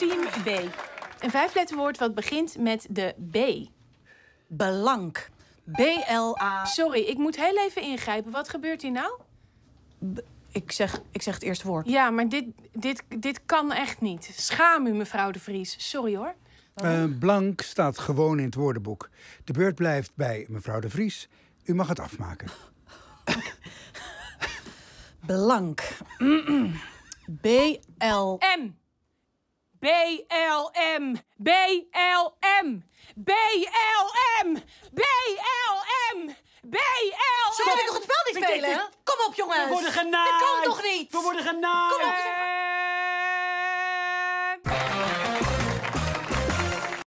Team B. Een vijfletterwoord wat begint met de B. belang B-L-A. Sorry, ik moet heel even ingrijpen. Wat gebeurt hier nou? ik, zeg, ik zeg het eerste woord. Ja, maar dit, dit, dit kan echt niet. Schaam u, mevrouw de Vries. Sorry hoor. Uh, blank staat gewoon in het woordenboek. De beurt blijft bij mevrouw de Vries. U mag het afmaken. blank. B-L... M. BLM, BLM, BLM, BLM, BLM. Ze kunnen nog het spel niet spelen? Kom op, jongens. We worden genaaid. Dat kan toch niet? We worden genaaid. Kom op.